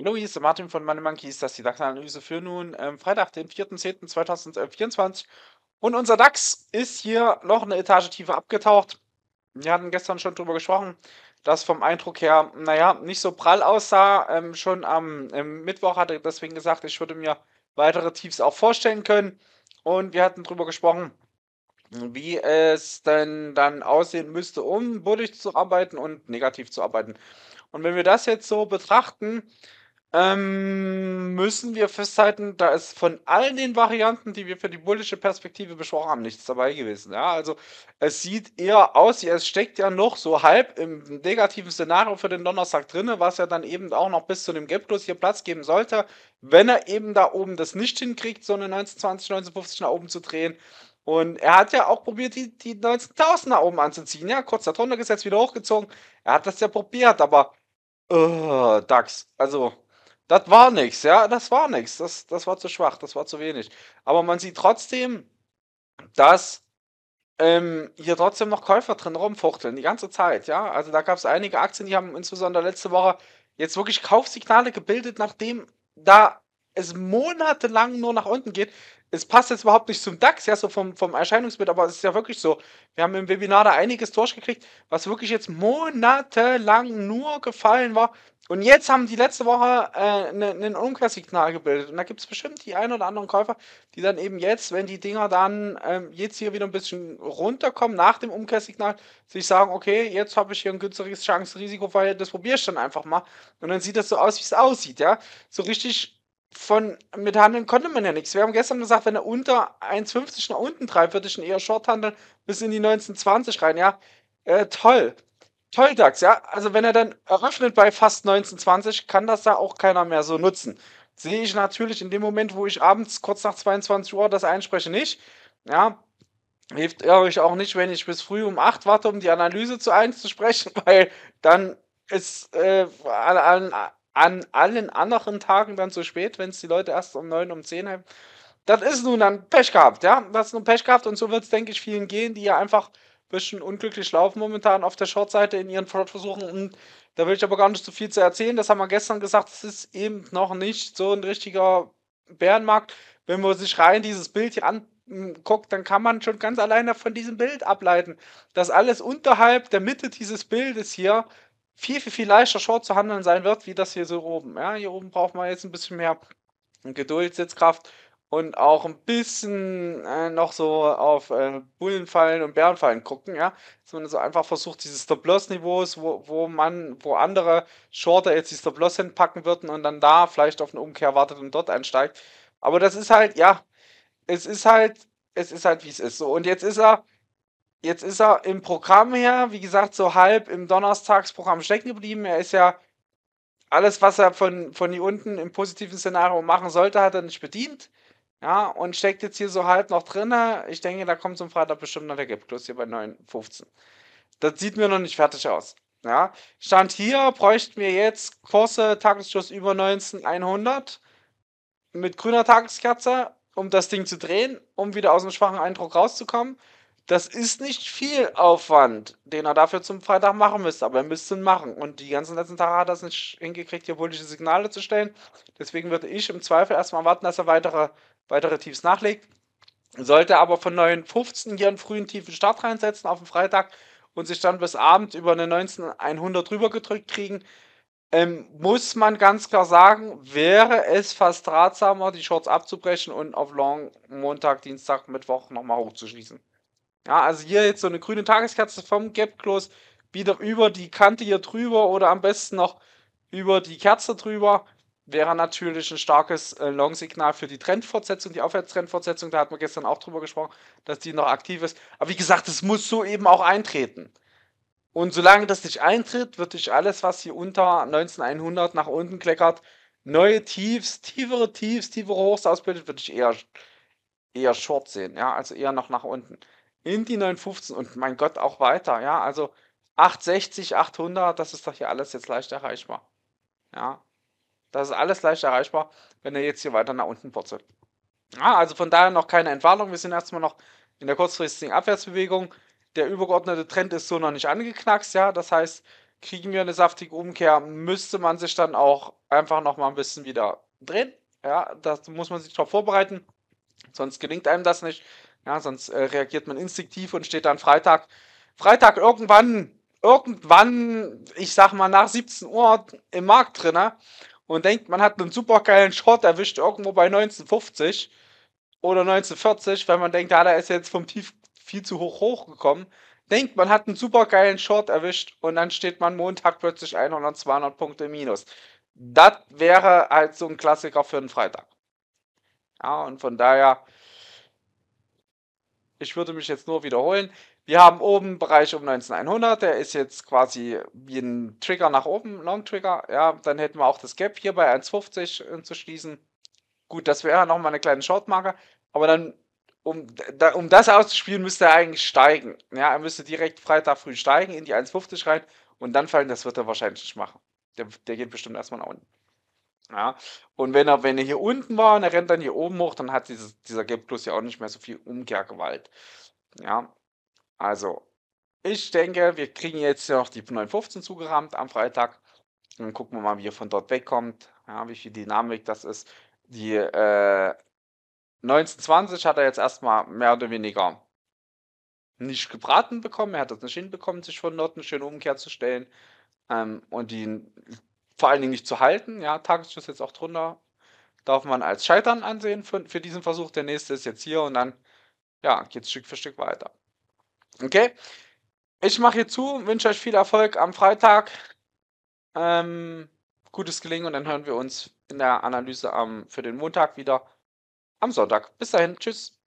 Hallo, hier ist der Martin von Money Monkeys, das ist die DAX-Analyse für nun ähm, Freitag, den 4.10.2024. Und unser DAX ist hier noch eine Etage tiefer abgetaucht. Wir hatten gestern schon darüber gesprochen, dass vom Eindruck her, naja, nicht so prall aussah. Ähm, schon am ähm, Mittwoch hatte ich deswegen gesagt, ich würde mir weitere Tiefs auch vorstellen können. Und wir hatten darüber gesprochen, wie es denn dann aussehen müsste, um bullig zu arbeiten und negativ zu arbeiten. Und wenn wir das jetzt so betrachten, ähm, müssen wir festhalten, da ist von all den Varianten, die wir für die bullische Perspektive besprochen haben, nichts dabei gewesen. Ja, also es sieht eher aus, es steckt ja noch so halb im negativen Szenario für den Donnerstag drinne, was ja dann eben auch noch bis zu dem Gap Plus hier Platz geben sollte, wenn er eben da oben das nicht hinkriegt, so eine 19, 20, 19, 50 nach oben zu drehen und er hat ja auch probiert, die, die 19.000 nach oben anzuziehen. Ja, kurz da drunter gesetzt, wieder hochgezogen. Er hat das ja probiert, aber uh, DAX, also das war nichts, ja, das war nichts. Das, das war zu schwach, das war zu wenig. Aber man sieht trotzdem, dass ähm, hier trotzdem noch Käufer drin rumfuchteln, die ganze Zeit, ja. Also da gab es einige Aktien, die haben insbesondere letzte Woche jetzt wirklich Kaufsignale gebildet, nachdem da es monatelang nur nach unten geht. Es passt jetzt überhaupt nicht zum DAX, ja, so vom, vom Erscheinungsbild, aber es ist ja wirklich so. Wir haben im Webinar da einiges durchgekriegt, was wirklich jetzt monatelang nur gefallen war. Und jetzt haben die letzte Woche einen äh, ne, Umkehrsignal gebildet. Und da gibt es bestimmt die ein oder anderen Käufer, die dann eben jetzt, wenn die Dinger dann ähm, jetzt hier wieder ein bisschen runterkommen nach dem Umkehrsignal, sich sagen, okay, jetzt habe ich hier ein günstiges Chance-Risiko-Verhältnis, probiere ich dann einfach mal. Und dann sieht das so aus, wie es aussieht, ja. So richtig von mit Handeln konnte man ja nichts. Wir haben gestern gesagt, wenn er unter 1,50 nach unten treibt, würde ich ihn eher Short handeln bis in die 19,20 rein. Ja, äh, toll. Toll, DAX, ja. Also wenn er dann eröffnet bei fast 19,20, kann das da auch keiner mehr so nutzen. Sehe ich natürlich in dem Moment, wo ich abends kurz nach 22 Uhr das einspreche, nicht. Ja, hilft euch auch nicht, wenn ich bis früh um 8 warte, um die Analyse zu 1 zu sprechen, weil dann ist äh, an, an an allen anderen Tagen dann zu spät, wenn es die Leute erst um neun, um zehn haben. Das ist nun dann Pech gehabt, ja. Das ist nun Pech gehabt und so wird es, denke ich, vielen gehen, die ja einfach ein bisschen unglücklich laufen momentan auf der Shortseite in ihren Fortversuchen. Und da will ich aber gar nicht so viel zu erzählen. Das haben wir gestern gesagt, es ist eben noch nicht so ein richtiger Bärenmarkt. Wenn man sich rein dieses Bild hier anguckt, dann kann man schon ganz alleine von diesem Bild ableiten, dass alles unterhalb der Mitte dieses Bildes hier viel, viel, viel leichter Short zu handeln sein wird, wie das hier so oben. Ja, hier oben braucht man jetzt ein bisschen mehr Geduld, Sitzkraft und auch ein bisschen äh, noch so auf äh, Bullenfallen und Bärenfallen gucken, ja. Dass man so einfach versucht, diese Stop-Loss-Niveaus, wo, wo man, wo andere Shorter jetzt die Stop-Loss hinpacken würden und dann da vielleicht auf eine Umkehr wartet und dort einsteigt. Aber das ist halt, ja, es ist halt, es ist halt, wie es ist. So, und jetzt ist er Jetzt ist er im Programm her, wie gesagt, so halb im Donnerstagsprogramm stecken geblieben. Er ist ja alles, was er von, von hier unten im positiven Szenario machen sollte, hat er nicht bedient. Ja, und steckt jetzt hier so halb noch drin. Ich denke, da kommt zum Freitag bestimmt noch der Gap Plus hier bei 9,15. Das sieht mir noch nicht fertig aus. Ja, Stand hier bräuchten wir jetzt Kurse Tagesschluss über 19,100 mit grüner Tageskerze, um das Ding zu drehen, um wieder aus dem schwachen Eindruck rauszukommen. Das ist nicht viel Aufwand, den er dafür zum Freitag machen müsste, aber er müsste ihn machen. Und die ganzen letzten Tage hat er es nicht hingekriegt, hier politische Signale zu stellen. Deswegen würde ich im Zweifel erstmal warten, dass er weitere, weitere Tiefs nachlegt. Sollte aber von 9.15 hier einen frühen tiefen Start reinsetzen auf den Freitag und sich dann bis Abend über eine 19.100 rübergedrückt kriegen, ähm, muss man ganz klar sagen, wäre es fast ratsamer, die Shorts abzubrechen und auf Long Montag, Dienstag, Mittwoch nochmal hochzuschließen. Ja, also hier jetzt so eine grüne Tageskerze vom Gap Close, wieder über die Kante hier drüber oder am besten noch über die Kerze drüber. Wäre natürlich ein starkes äh, Long-Signal für die Trendfortsetzung, die Aufwärtstrendfortsetzung. Da hat man gestern auch drüber gesprochen, dass die noch aktiv ist. Aber wie gesagt, es muss so eben auch eintreten. Und solange das nicht eintritt, wird dich alles, was hier unter 19100 nach unten kleckert, neue Tiefs, tiefere Tiefs, tiefere Hochs ausbildet, würde ich eher, eher short sehen. Ja, also eher noch nach unten in die 915 und mein Gott auch weiter, ja, also 860, 800, das ist doch hier alles jetzt leicht erreichbar. Ja, das ist alles leicht erreichbar, wenn er jetzt hier weiter nach unten purzelt. Ja, also von daher noch keine Entwarnung, wir sind erstmal noch in der kurzfristigen Abwärtsbewegung. Der übergeordnete Trend ist so noch nicht angeknackst, ja, das heißt, kriegen wir eine saftige Umkehr, müsste man sich dann auch einfach nochmal ein bisschen wieder drehen. Ja, das muss man sich drauf vorbereiten, sonst gelingt einem das nicht. Ja, sonst äh, reagiert man instinktiv und steht dann Freitag, Freitag irgendwann, irgendwann, ich sag mal nach 17 Uhr im Markt drin ne? und denkt, man hat einen super geilen Short erwischt irgendwo bei 1950 oder 1940, wenn man denkt, ja, da ist jetzt vom Tief viel zu hoch hochgekommen. Denkt, man hat einen super geilen Short erwischt und dann steht man Montag plötzlich 100, 200 Punkte minus. Das wäre halt so ein Klassiker für einen Freitag. Ja, und von daher, ich würde mich jetzt nur wiederholen. Wir haben oben einen Bereich um 19100, der ist jetzt quasi wie ein Trigger nach oben, Long Trigger. Ja, dann hätten wir auch das Gap hier bei 1,50 äh, zu schließen. Gut, das wäre nochmal eine kleine Shortmarke, aber dann, um, da, um das auszuspielen, müsste er eigentlich steigen. Ja, er müsste direkt Freitag früh steigen in die 1,50 rein und dann fallen, das wird er wahrscheinlich nicht machen. Der, der geht bestimmt erstmal nach unten. Ja, und wenn er, wenn er hier unten war und er rennt dann hier oben hoch, dann hat dieses, dieser Gelb Plus ja auch nicht mehr so viel Umkehrgewalt. Ja, also ich denke, wir kriegen jetzt noch die 915 zugerammt am Freitag. Dann gucken wir mal, wie er von dort wegkommt, ja, wie viel Dynamik das ist. Die äh, 1920 hat er jetzt erstmal mehr oder weniger nicht gebraten bekommen. Er hat das nicht hinbekommen, sich von dort eine schöne Umkehr zu stellen. Ähm, und die vor allen Dingen nicht zu halten. Ja, Tagesschuss jetzt auch drunter. Darf man als Scheitern ansehen für, für diesen Versuch. Der nächste ist jetzt hier und dann ja, geht es Stück für Stück weiter. Okay? Ich mache hier zu, wünsche euch viel Erfolg am Freitag. Ähm, gutes Gelingen und dann hören wir uns in der Analyse am, für den Montag wieder am Sonntag. Bis dahin, tschüss.